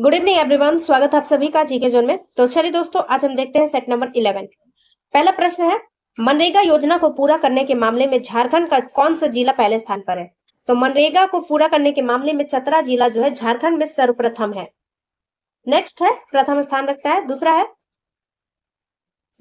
good evening everyone स्वागत है आप सभी का जीके जोन में तो चलिए दोस्तों आज हम देखते हैं सेट नंबर इलेवन पहला प्रश्न है मनरेगा योजना को पूरा करने के मामले में झारखंड का कौन सा जिला पहले स्थान पर है तो मनरेगा को पूरा करने के मामले में चतरा जिला जो है झारखंड में सर्वप्रथम है नेक्स्ट है प्रथम स्थान रखता है दूसरा है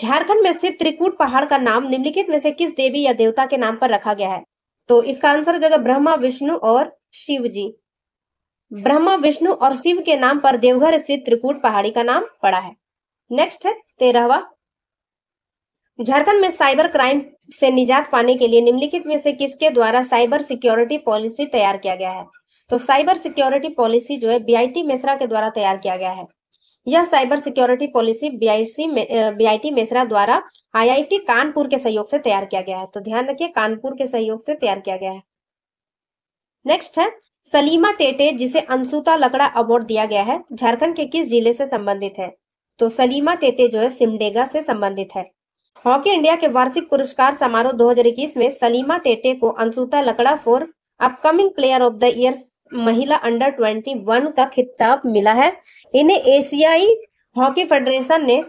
झारखंड में स्थित त्रिकूट पहाड़ का नाम निम्नलिखित में से किस देवी या देवता के नाम पर रखा गया है तो इसका आंसर हो जाएगा ब्रह्मा विष्णु और शिव जी ब्रह्मा विष्णु और शिव के नाम पर देवघर स्थित त्रिकूट पहाड़ी का नाम पड़ा है नेक्स्ट है तेरहवा झारखंड में साइबर क्राइम से निजात पाने के लिए निम्नलिखित में से किसके द्वारा साइबर सिक्योरिटी पॉलिसी तैयार किया गया है तो साइबर सिक्योरिटी पॉलिसी जो है बीआईटी मिश्रा के द्वारा तैयार किया गया है यह cyber security policy BIC BIT Mishra द्वारा आईआईटी कानपुर के सहयोग से तैयार किया गया है तो ध्यान रखिए कानपुर के सहयोग से तैयार किया गया है नेक्स्ट है सलीमा टेटे जिसे अनसुता लकड़ा अवार्ड दिया गया है झारखंड के किस जिले से संबंधित है तो सलीमा टेटे जो है सिमडेगा से संबंधित है हॉकी इंडिया के वार्षिक पुरस्कार समारोह दो में सलीमा टेटे को Ansuta Lakra for upcoming player of the year महिला अंडर 21 का खिताब मिला है इन्हें एशियाई हॉकी फेडरेशन ने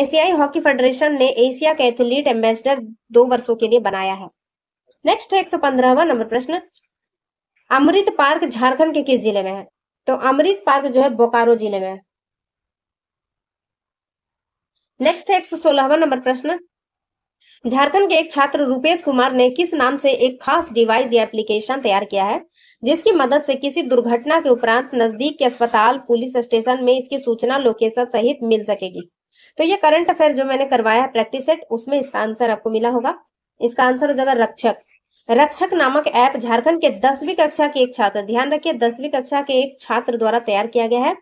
एशियाई हॉकी फेडरेशन ने एशिया के एथलीट एम्बेसडर दो वर्षों के लिए बनाया है नेक्स्ट है एक नंबर प्रश्न अमृत पार्क झारखंड के किस जिले में है तो अमृत पार्क जो है बोकारो जिले में है नेक्स्ट है एक सौ सोलहवा नंबर प्रश्न झारखंड के एक छात्र रूपेश कुमार ने किस नाम से एक खास डिवाइस या एप्लीकेशन तैयार किया है जिसकी मदद से किसी दुर्घटना के उपरांत नजदीक के अस्पताल पुलिस स्टेशन में इसकी सूचना लोकेशन सहित मिल सकेगी तो ये करंट अफेयर जो मैंने करवाया है प्रैक्टिस सेट उसमें इसका आंसर आपको मिला होगा इसका आंसर हो जाएगा रक्षक रक्षक नामक ऐप झारखंड के दसवीं कक्षा के एक छात्र ध्यान रखिए दसवीं कक्षा के एक छात्र द्वारा तैयार किया गया है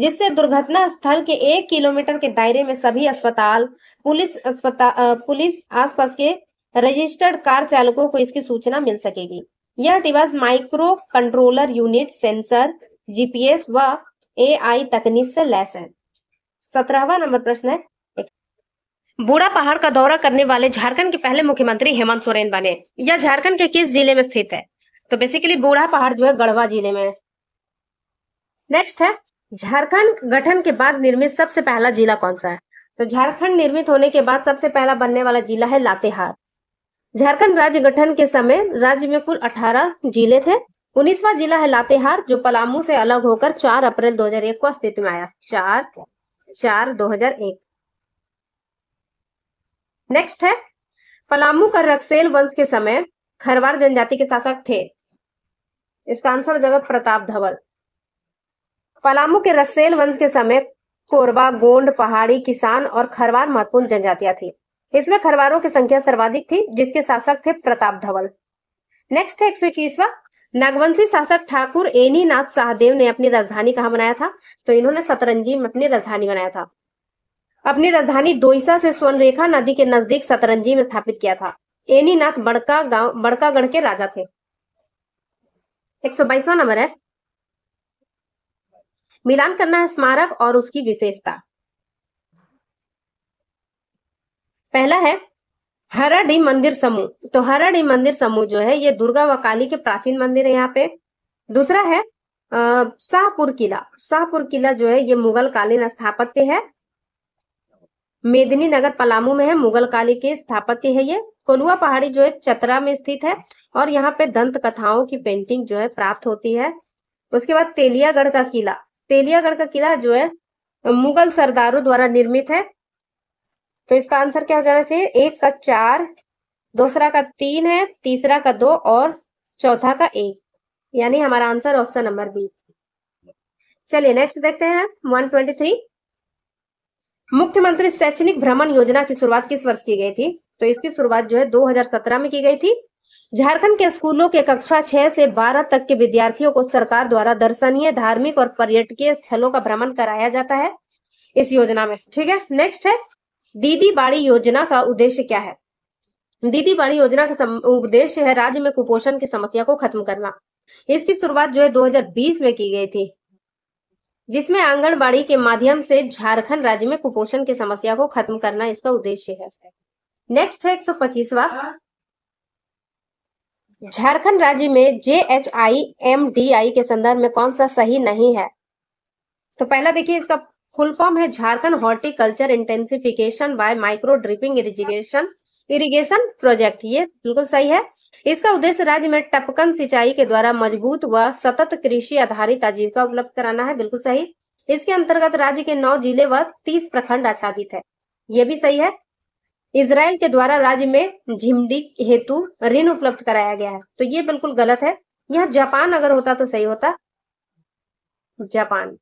जिससे दुर्घटना स्थल के एक किलोमीटर के दायरे में सभी अस्पताल पुलिस अस्पताल पुलिस आसपास के रजिस्टर्ड कार चालकों को इसकी सूचना मिल सकेगी यह device micro controller unit sensor GPS व एआई तकनीक से लैस है सत्रहवा नंबर प्रश्न है बूढ़ा पहाड़ का दौरा करने वाले झारखंड के पहले मुख्यमंत्री हेमंत सोरेन बने यह झारखंड के किस जिले में स्थित है तो बेसिकली बूढ़ा पहाड़ जो है गढ़वा जिले में नेक्स्ट है झारखंड गठन के बाद निर्मित सबसे पहला जिला कौन सा है तो झारखंड निर्मित होने के बाद सबसे पहला बनने वाला जिला है लातेहार झारखंड राज्य गठन के समय राज्य में कुल 18 जिले थे उन्नीसवा जिला है लातेहार जो पलामू से अलग होकर 4 अप्रैल 2001 को अस्तित्व में आया चार चार 2001 नेक्स्ट है पलामू का रक्सेल वंश के समय खरवार जनजाति के शासक थे इसका आंसर हो जाएगा प्रताप धवल पलामू के रक्सेल वंश के समय कोरबा गोंड पहाड़ी किसान और खरवार महत्वपूर्ण जनजातियां थी इसमें खरवारों की संख्या सर्वाधिक थी जिसके शासक थे प्रताप धवल नेक्स्ट है एक सौ इक्कीसवा नागवंशी शासक ठाकुर एनी नाथ साहदेव ने अपनी राजधानी कहाँ बनाया था तो इन्होंने सतरंजी में अपनी राजधानी बनाया था अपनी राजधानी दोईसा से स्वर्णरेखा नदी के नजदीक सतरंजी में स्थापित किया था एनीनाथ बड़का गांव बड़कागढ़ के राजा थे एक सौ बाईसवा नंबर है मिलान करना है स्मारक और उसकी विशेषता पहला है हराडी मंदिर समूह तो हराडी मंदिर समूह जो है ये दुर्गा व काली के प्राचीन मंदिर है यहाँ पे दूसरा है शाहपुर किला शाहपुर किला जो है ये मुगल कालीन स्थापत्य है मेदिनी नगर पलामू में है मुगल काली के स्थापत्य है ये कोलुआ पहाड़ी जो है चतरा में स्थित है और यहाँ पे दंत कथाओं की पेंटिंग जो है प्राप्त होती है उसके बाद तेलियागढ़ का किला तेलियागढ़ का किला जो है मुगल सरदारों द्वारा निर्मित है तो इसका आंसर क्या हो जाना चाहिए एक का चार दूसरा का तीन है तीसरा का दो और चौथा का एक यानी हमारा आंसर ऑप्शन नंबर बी चलिए नेक्स्ट देखते हैं 123 मुख्यमंत्री शैक्षणिक भ्रमण योजना की शुरुआत किस वर्ष की गई थी तो इसकी शुरुआत जो है 2017 में की गई थी झारखंड के स्कूलों के कक्षा 6 से 12 तक के विद्यार्थियों को सरकार द्वारा दर्शनीय धार्मिक और पर्यटकीय स्थलों का भ्रमण कराया जाता है इस योजना में ठीक है नेक्स्ट है दीदी बाड़ी योजना का उद्देश्य क्या है दीदी बाड़ी योजना का उद्देश्य है राज्य में कुपोषण की समस्या को खत्म करना इसकी शुरुआत जो है 2020 में की गई थी जिसमें आंगनबाड़ी के माध्यम से झारखंड राज्य में कुपोषण की समस्या को खत्म करना इसका उद्देश्य है नेक्स्ट है एक सौ पच्चीसवा झारखंड राज्य में J H I M D I के संदर्भ में कौन सा सही नहीं है तो पहला देखिए इसका फुल फॉर्म है Jharkhand horticulture intensification by micro dripping irrigation irrigation project ये बिल्कुल सही है इसका उद्देश्य राज्य में टपकन सिंचाई के द्वारा मजबूत व सतत कृषि आधारित आजीविका उपलब्ध कराना है बिल्कुल सही इसके अंतर्गत राज्य के नौ जिले व तीस प्रखंड आच्छादित है ये भी सही है इसराइल के द्वारा राज्य में झिमडी हेतु ऋण उपलब्ध कराया गया है तो ये बिल्कुल गलत है यह जापान अगर होता तो सही होता जापान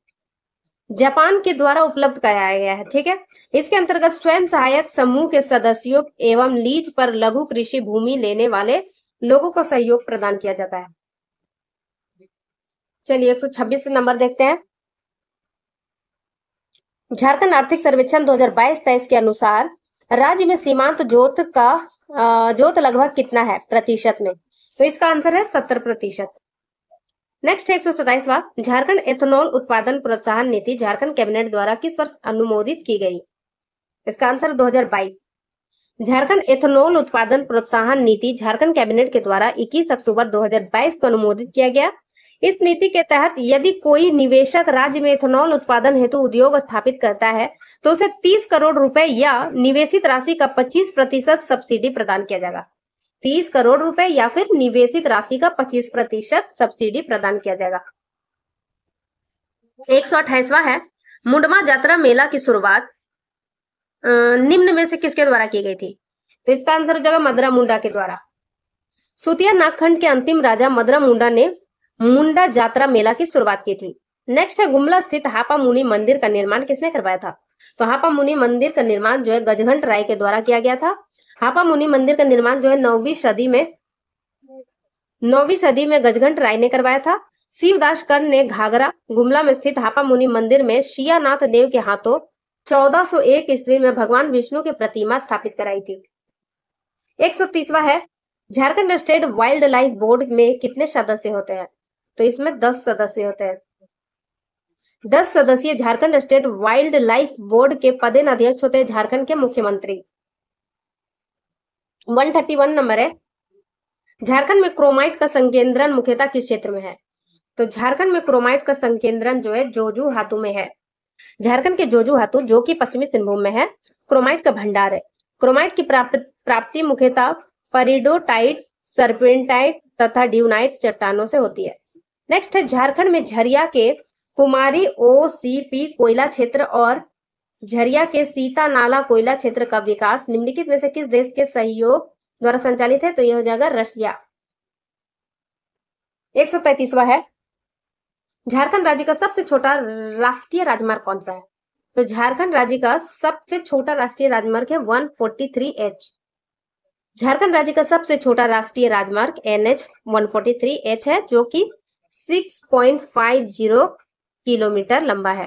जापान के द्वारा उपलब्ध कराया गया है ठीक है इसके अंतर्गत स्वयं सहायक समूह के सदस्यों एवं लीज पर लघु कृषि भूमि लेने वाले लोगों को सहयोग प्रदान किया जाता है चलिए एक सौ नंबर देखते हैं झारखंड आर्थिक सर्वेक्षण 2022-23 के अनुसार राज्य में सीमांत जोत का जोत लगभग कितना है प्रतिशत में तो इसका आंसर है सत्तर प्रतिशत नेक्स्ट एक सौ सताइसवा झारखंड एथेनॉल उत्पादन प्रोत्साहन नीति झारखंड कैबिनेट द्वारा किस वर्ष अनुमोदित की गई इसका आंसर 2022 झारखंड एथेनॉल उत्पादन प्रोत्साहन नीति झारखंड कैबिनेट के द्वारा 21 अक्टूबर 2022 को अनुमोदित किया गया इस नीति के तहत यदि कोई निवेशक राज्य में इथेनॉल उत्पादन हेतु उद्योग स्थापित करता है तो उसे 30 करोड़ रुपए या निवेशित राशि का 25 प्रतिशत सब्सिडी प्रदान किया जाएगा 30 करोड़ रुपए या फिर निवेशित राशि का 25 प्रतिशत सब्सिडी प्रदान किया जाएगा एक सौ अठाईसवा है मुंडमा जात्रा मेला की शुरुआत निम्न में से किसके द्वारा की गई थी तो इसका आंसर हो जाएगा मदरा मुंडा के द्वारा सुतिया नागखंड के अंतिम राजा मदरा मुंडा ने मुंडा जात्रा मेला की शुरुआत की थी नेक्स्ट है गुमला स्थित हापा मुनि मंदिर का निर्माण किसने करवाया था तो हापा मुनि मंदिर का निर्माण जो है गजघंट राय के द्वारा किया गया था हापा मुनि मंदिर का निर्माण जो है नौवीं सदी में नौवीं सदी में गजघंट राय ने करवाया था शिवदास कर्ण ने घाघरा गुमला में स्थित हापा मुनि मंदिर में शियानाथ देव के हाथों 1401 ईस्वी में भगवान विष्णु की प्रतिमा स्थापित कराई थी एक है Jharkhand state wildlife board में कितने सदस्य होते हैं तो इसमें दस सदस्य होते हैं दस सदस्यीय Jharkhand state wildlife board के पदेन अध्यक्ष होते हैं झारखंड के मुख्यमंत्री 131 नंबर है झारखंड में क्रोमाइट का संकेंद्रण मुख्यतः किस क्षेत्र में है तो झारखंड में क्रोमाइट का संकेंद्रण जो है जोजू हाथू में है झारखंड के हाथों जो कि पश्चिमी सिंहभूम में है क्रोमाइट का भंडार है क्रोमाइट की प्राप्ति मुख्यतः परिडोटाइट सर्पेंटाइट तथा ड्यूनाइट चट्टानों से होती है नेक्स्ट है झारखंड में झरिया के कुमारी ओ सी पी कोयला क्षेत्र और झरिया के सीता नाला कोयला क्षेत्र का विकास निम्नलिखित में से किस देश के सहयोग द्वारा संचालित है तो यह हो जाएगा रशिया एक सौ तैतीसवा है झारखंड राज्य का सबसे छोटा राष्ट्रीय राजमार्ग कौन सा है तो झारखंड राज्य का सबसे छोटा राष्ट्रीय राजमार्ग है 143 एच झारखंड राज्य का सबसे छोटा राष्ट्रीय राजमार्ग एन एच वन एच है जो कि 6.50 किलोमीटर लंबा है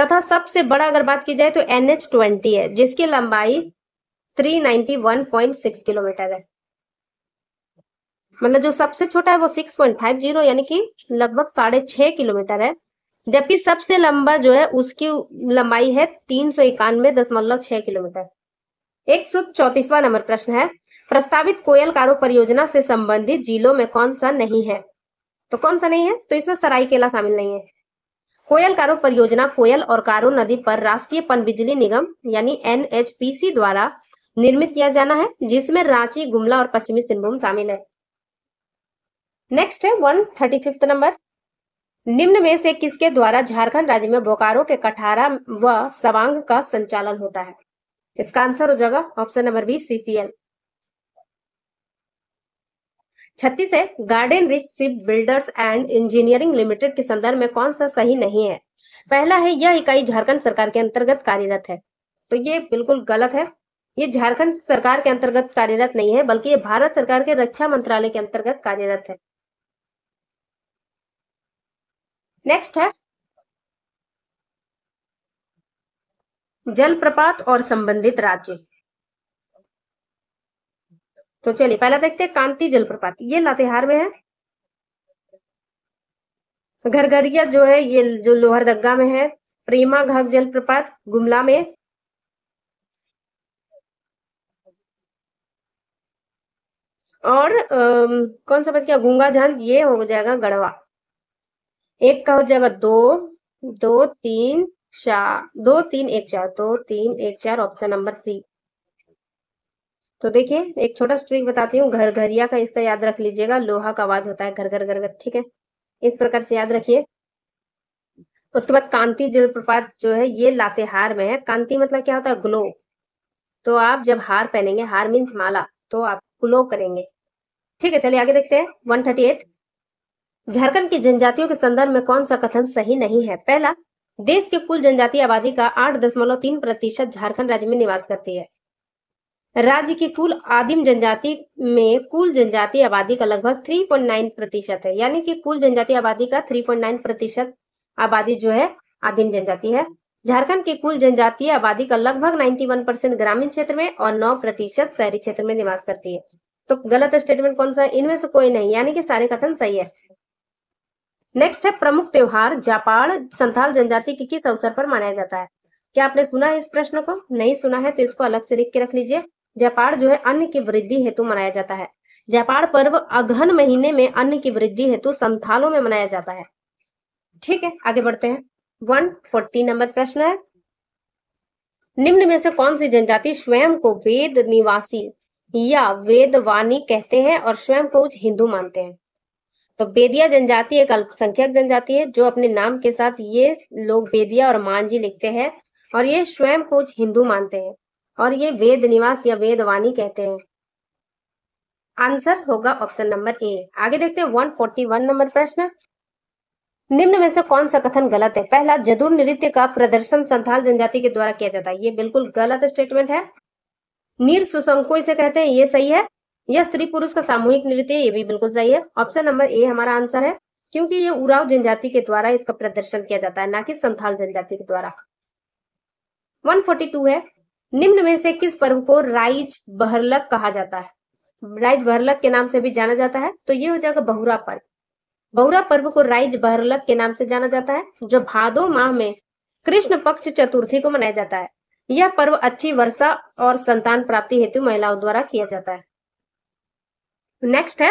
तथा सबसे बड़ा अगर बात की जाए तो एन एच ट्वेंटी है जिसकी लंबाई 391.6 किलोमीटर है मतलब जो सबसे छोटा है वो सिक्स पॉइंट फाइव जीरो यानी कि लगभग साढ़े छह किलोमीटर है जबकि सबसे लंबा जो है उसकी लंबाई है तीन सौ इक्यानवे दशमलव छह किलोमीटर एक सौ चौतीसवा नंबर प्रश्न है प्रस्तावित कोयल कारो परियोजना से संबंधित जिलों में कौन सा नहीं है तो कौन सा नहीं है तो इसमें सरायकेला शामिल नहीं है कोयल कारो परियोजना कोयल और कारो नदी पर राष्ट्रीय पन बिजली निगम यानी एन द्वारा निर्मित किया जाना है जिसमें रांची गुमला और पश्चिमी सिंहभूम शामिल है नेक्स्ट है वन थर्टी फिफ्थ नंबर निम्न में से किसके द्वारा झारखंड राज्य में बोकारो के कठारा व सवांग का संचालन होता है इसका आंसर हो जाएगा ऑप्शन नंबर बी सीसीएल छत्तीस है Garden Reach Shipbuilders and Engineering Limited के संदर्भ में कौन सा सही नहीं है पहला है यह इकाई झारखंड सरकार के अंतर्गत कार्यरत है तो ये बिल्कुल गलत है ये झारखंड सरकार के अंतर्गत कार्यरत नहीं है बल्कि ये भारत सरकार के रक्षा मंत्रालय के अंतर्गत कार्यरत है नेक्स्ट है जलप्रपात और संबंधित राज्य तो चलिए पहला देखते हैं कांति जलप्रपात ये लातेहार में है घरघरिया जो है ये जो लोहरदगा में है प्रेमा घाघ जलप्रपात गुमला में और आ, कौन सा बच गया गुंगा झांझ ये हो जाएगा गढ़वा एक का हो जाएगा दो दो तीन चार दो तीन एक चार दो तीन एक चार ऑप्शन नंबर सी तो देखिए एक छोटा स्ट्रिक बताती हूँ घर घरिया का इसका याद रख लीजिएगा लोहा का आवाज होता है घर घर घर घर ठीक है इस प्रकार से याद रखिए उसके बाद कांति जलप्रपात जो है ये लातेहार में है कांति मतलब क्या होता है ग्लो तो आप जब हार पहनेंगे हार मीन्स माला तो आप ग्लो करेंगे ठीक है चलिए आगे देखते हैं वन थर्टी एट झारखंड की जनजातियों के संदर्भ में कौन सा कथन सही नहीं है पहला देश के कुल जनजातीय आबादी का आठ दशमलव तीन प्रतिशत झारखंड राज्य में निवास करती है राज्य की कुल आदिम जनजाति में कुल जनजाति आबादी का लगभग थ्री पॉइंट नाइन प्रतिशत है यानी कि कुल जनजाति आबादी का थ्री पॉइंट नाइन प्रतिशत आबादी जो है आदिम जनजाति है झारखंड की कुल जनजातीय आबादी का लगभग 91 परसेंट ग्रामीण क्षेत्र में और 9 प्रतिशत शहरी क्षेत्र में निवास करती है तो गलत स्टेटमेंट कौन सा इनमें से कोई नहीं यानी कि सारे कथन सही है नेक्स्ट है प्रमुख त्योहार जापाड़ संथाल जनजाति के किस अवसर पर मनाया जाता है क्या आपने सुना है इस प्रश्न को नहीं सुना है तो इसको अलग से लिख के रख लीजिए जापाड़ जो है अन्न की वृद्धि हेतु मनाया जाता है जापाड़ पर्व अगहन महीने में अन्न की वृद्धि हेतु संथालों में मनाया जाता है ठीक है आगे बढ़ते हैं वन फोर्टी नंबर प्रश्न है निम्न में से कौन सी जनजाति स्वयं को वेद निवासी या वेदवानी कहते हैं और स्वयं को उच्च हिंदू मानते हैं तो बेदिया जनजाति एक अल्पसंख्यक जनजाति है जो अपने नाम के साथ ये लोग बेदिया और मांझी लिखते हैं और ये स्वयं कुछ हिंदू मानते हैं और ये वेद निवास या वेदवानी कहते हैं आंसर होगा ऑप्शन नंबर ए आगे देखते हैं 141 नंबर प्रश्न निम्न में से कौन सा कथन गलत है पहला जदुर नृत्य का प्रदर्शन संथाल जनजाति के द्वारा किया जाता है ये बिल्कुल गलत स्टेटमेंट है नीर सुसंको इसे कहते हैं ये सही है यह स्त्री पुरुष का सामूहिक नृत्य ये भी बिल्कुल सही है ऑप्शन नंबर ए हमारा आंसर है क्योंकि ये उराव जनजाति के द्वारा इसका प्रदर्शन किया जाता है ना कि संथाल जनजाति के द्वारा 142 है निम्न में से किस पर्व को राइज बहरलक कहा जाता है राइज बहरलक के नाम से भी जाना जाता है तो ये हो जाएगा बहुरा पर्व बहुरा पर्व को राइज बहरलक के नाम से जाना जाता है जो भादो माह में कृष्ण पक्ष चतुर्थी को मनाया जाता है यह पर्व अच्छी वर्षा और संतान प्राप्ति हेतु महिलाओं द्वारा किया जाता है नेक्स्ट है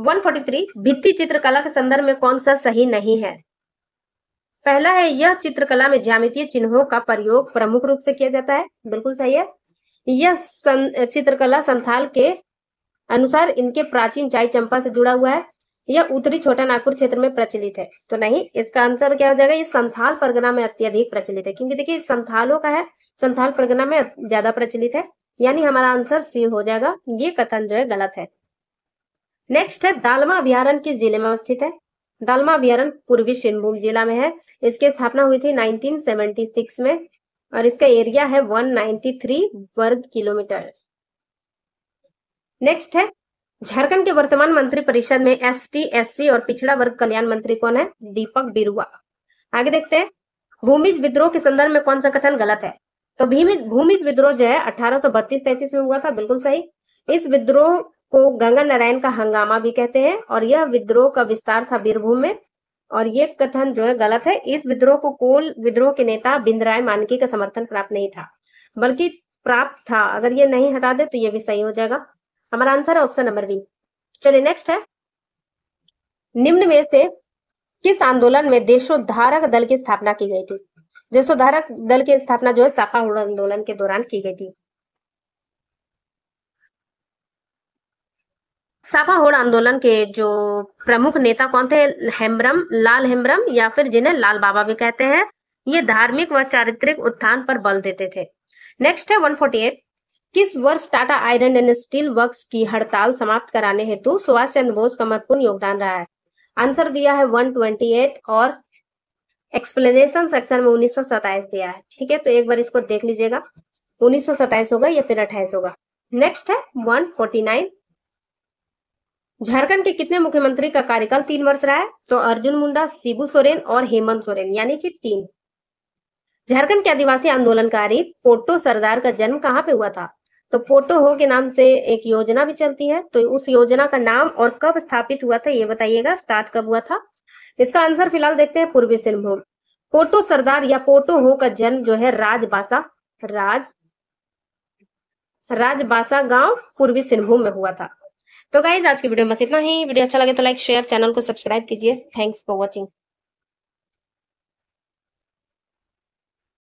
143 भित्ति चित्रकला के संदर्भ में कौन सा सही नहीं है पहला है यह चित्रकला में ज्यामितीय चिन्हों का प्रयोग प्रमुख रूप से किया जाता है बिल्कुल सही है यह सं, चित्रकला संथाल के अनुसार इनके प्राचीन चाय चंपा से जुड़ा हुआ है यह उत्तरी छोटा नागपुर क्षेत्र में प्रचलित है तो नहीं इसका आंसर क्या हो जाएगा ये संथाल परगना में अत्यधिक प्रचलित है क्योंकि देखिए संथालों का है संथाल परगना में ज्यादा प्रचलित है यानी हमारा आंसर सी हो जाएगा ये कथन जो है गलत है नेक्स्ट है दालमा अभ्यारण किस जिले में अवस्थित है दालमा अभ्यारण पूर्वी सिंहभूम जिला में है इसकी स्थापना हुई थी 1976 में और इसका एरिया है 193 वर्ग किलोमीटर नेक्स्ट है झारखंड के वर्तमान मंत्री परिषद में एस टी एस सी और पिछड़ा वर्ग कल्याण मंत्री कौन है दीपक बिरुआ आगे देखते हैं भूमिज विद्रोह के संदर्भ में कौन सा कथन गलत है तो भूमिज विद्रोह जो है अठारह सौ में हुआ था बिल्कुल सही इस विद्रोह को गंगा नारायण का हंगामा भी कहते हैं और यह विद्रोह का विस्तार था बीरभूम में और ये कथन जो है गलत है इस विद्रोह को कोल विद्रोह के नेता बिंदराय मानकी का समर्थन प्राप्त नहीं था बल्कि प्राप्त था अगर ये नहीं हटा दे तो ये भी सही हो जाएगा हमारा आंसर है ऑप्शन नंबर बी चलिए नेक्स्ट है निम्न में से किस आंदोलन में देशोद्धारक दल की स्थापना की गई थी देशोधारक दल की स्थापना जो है साफा आंदोलन के दौरान की गई थी साफा होड़ आंदोलन के जो प्रमुख नेता कौन थे हेम्ब्रम लाल हेम्ब्रम या फिर जिन्हें लाल बाबा भी कहते हैं ये धार्मिक व चारित्रिक उत्थान पर बल देते थे नेक्स्ट है 148 किस वर्ष Tata Iron and Steel Works की हड़ताल समाप्त कराने हेतु सुभाष चंद्र बोस का महत्वपूर्ण योगदान रहा है आंसर दिया है 128 और एक्सप्लेनेशन सेक्शन में उन्नीस दिया है ठीक है तो एक बार इसको देख लीजिएगा उन्नीस होगा या फिर अट्ठाईस होगा नेक्स्ट है 149 झारखंड के कितने मुख्यमंत्री का कार्यकाल तीन वर्ष रहा है तो अर्जुन मुंडा शिबू सोरेन और हेमंत सोरेन यानी कि तीन झारखंड के आदिवासी आंदोलनकारी पोटो सरदार का जन्म कहाँ पे हुआ था तो पोटो हो के नाम से एक योजना भी चलती है तो उस योजना का नाम और कब स्थापित हुआ था ये बताइएगा स्टार्ट कब हुआ था इसका आंसर फिलहाल देखते हैं पूर्वी सिंहभूम पोटो सरदार या पोटो हो का जन्म जो है राजबासा राज राजबासा गांव पूर्वी सिंहभूम में हुआ था तो गाइज आज की वीडियो में बस इतना ही वीडियो अच्छा लगे तो लाइक शेयर चैनल को सब्सक्राइब कीजिए थैंक्स फॉर वॉचिंग